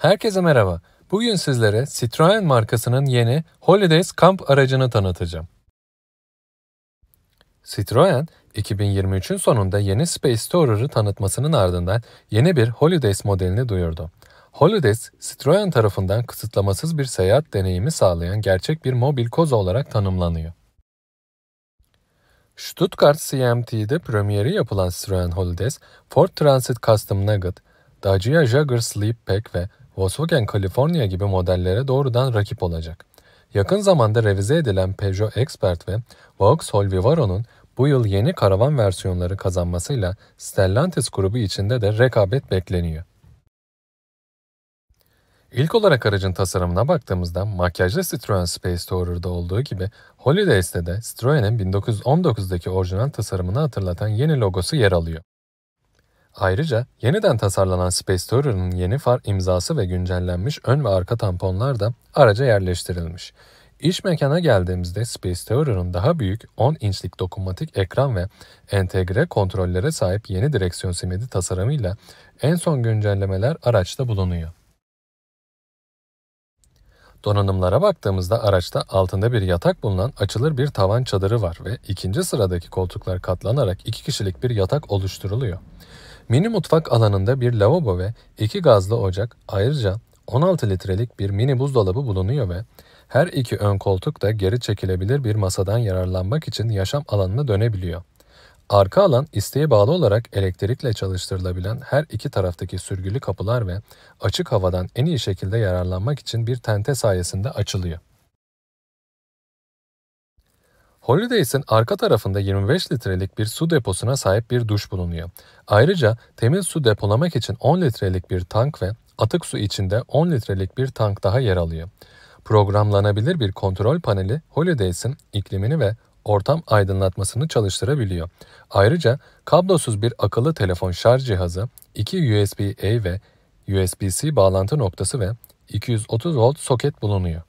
Herkese merhaba. Bugün sizlere Citroen markasının yeni Holidays Camp aracını tanıtacağım. Citroen, 2023'ün sonunda yeni Space Tourer'ı tanıtmasının ardından yeni bir Holidays modelini duyurdu. Holidays, Citroen tarafından kısıtlamasız bir seyahat deneyimi sağlayan gerçek bir mobil koz olarak tanımlanıyor. Stuttgart CMT'de premieri yapılan Citroen Holidays, Ford Transit Custom Nugget, Dacia Jaguar Sleep Pack ve Volkswagen California gibi modellere doğrudan rakip olacak. Yakın zamanda revize edilen Peugeot Expert ve Vauxhall Vivaro'nun bu yıl yeni karavan versiyonları kazanmasıyla Stellantis grubu içinde de rekabet bekleniyor. İlk olarak aracın tasarımına baktığımızda makyajlı Citroen Space Touarer'da olduğu gibi Holidays'te de Citroen'in 1919'daki orijinal tasarımını hatırlatan yeni logosu yer alıyor. Ayrıca yeniden tasarlanan Space Tourer'ın yeni far imzası ve güncellenmiş ön ve arka tamponlar da araca yerleştirilmiş. İş mekana geldiğimizde Space Tourer'ın daha büyük 10 inçlik dokunmatik ekran ve entegre kontrollere sahip yeni direksiyon simidi tasarımıyla en son güncellemeler araçta bulunuyor. Donanımlara baktığımızda araçta altında bir yatak bulunan açılır bir tavan çadırı var ve ikinci sıradaki koltuklar katlanarak iki kişilik bir yatak oluşturuluyor. Mini mutfak alanında bir lavabo ve iki gazlı ocak ayrıca 16 litrelik bir mini buzdolabı bulunuyor ve her iki ön koltuk da geri çekilebilir bir masadan yararlanmak için yaşam alanına dönebiliyor. Arka alan isteğe bağlı olarak elektrikle çalıştırılabilen her iki taraftaki sürgülü kapılar ve açık havadan en iyi şekilde yararlanmak için bir tente sayesinde açılıyor. Holidays'in arka tarafında 25 litrelik bir su deposuna sahip bir duş bulunuyor. Ayrıca temiz su depolamak için 10 litrelik bir tank ve atık su içinde 10 litrelik bir tank daha yer alıyor. Programlanabilir bir kontrol paneli Holidays'in iklimini ve ortam aydınlatmasını çalıştırabiliyor. Ayrıca kablosuz bir akıllı telefon şarj cihazı, 2 USB-A ve USB-C bağlantı noktası ve 230 volt soket bulunuyor.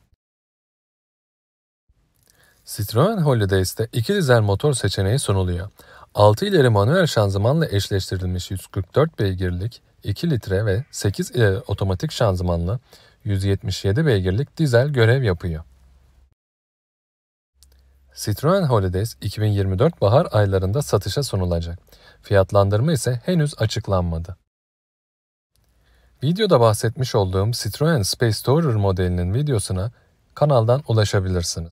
Citroen Holidays'te iki dizel motor seçeneği sunuluyor. 6 ileri manuel şanzımanla eşleştirilmiş 144 beygirlik 2 litre ve 8 ileri otomatik şanzımanlı 177 beygirlik dizel görev yapıyor. Citroen Holidays 2024 bahar aylarında satışa sunulacak. Fiyatlandırma ise henüz açıklanmadı. Videoda bahsetmiş olduğum Citroen Space Tourer modelinin videosuna kanaldan ulaşabilirsiniz.